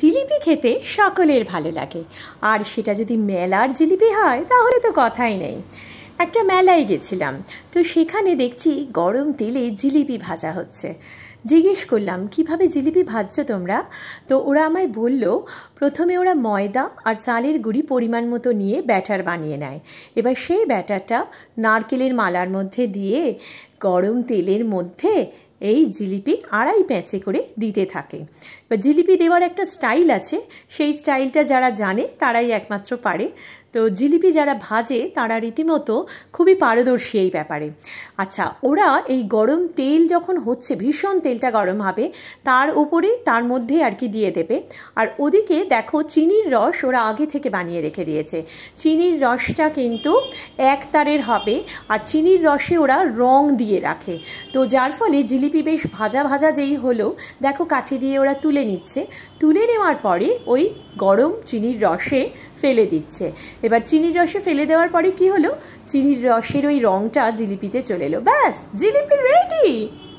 জিলিপি খেতে সকলের ভালো লাগে আর সেটা যদি মেলার জিলিপি হয় তাহলে তো কথাই নেই একটা মেলায় গেছিলাম তো সেখানে দেখছি গরম তেলে জিলিপি ভাজা হচ্ছে জিজ্ঞেস করলাম কিভাবে জিলিপি ভাজছো তোমরা তো ওরা আমায় বলল প্রথমে ওরা ময়দা আর চালের গুঁড়ি পরিমাণ মতো নিয়ে ব্যাটার বানিয়ে নেয় এবার সেই ব্যাটারটা নারকেলের মালার মধ্যে দিয়ে গরম তেলের মধ্যে এই জিলিপি আড়াই প্যাঁচে করে দিতে থাকে এবার জিলিপি দেওয়ার একটা স্টাইল আছে সেই স্টাইলটা যারা জানে তারাই একমাত্র পারে তো জিলিপি যারা ভাজে তারা রীতিমতো খুবই পারদর্শী এই ব্যাপারে আচ্ছা ওরা এই গরম তেল যখন হচ্ছে ভীষণ তেলটা গরম হবে তার উপরে তার মধ্যে আর কি দিয়ে দেবে আর ওদিকে দেখো চিনির রস ওরা আগে থেকে বানিয়ে রেখে দিয়েছে চিনির রসটা কিন্তু এক তারের হবে আর চিনির রসে ওরা রং দিয়ে রাখে তো যার ফলে জিলিপি বেশ ভাজা ভাজা যেই হলো দেখো কাঠি দিয়ে ওরা তুলে নিচ্ছে তুলে নেওয়ার পরে ওই গরম চিনির রসে ফেলে দিচ্ছে এবার চিনির রসে ফেলে দেওয়ার পরে কি হলো চিনির রসের ওই রঙটা জিলিপিতে চলে এলো ব্যাস জিলিপি রেডি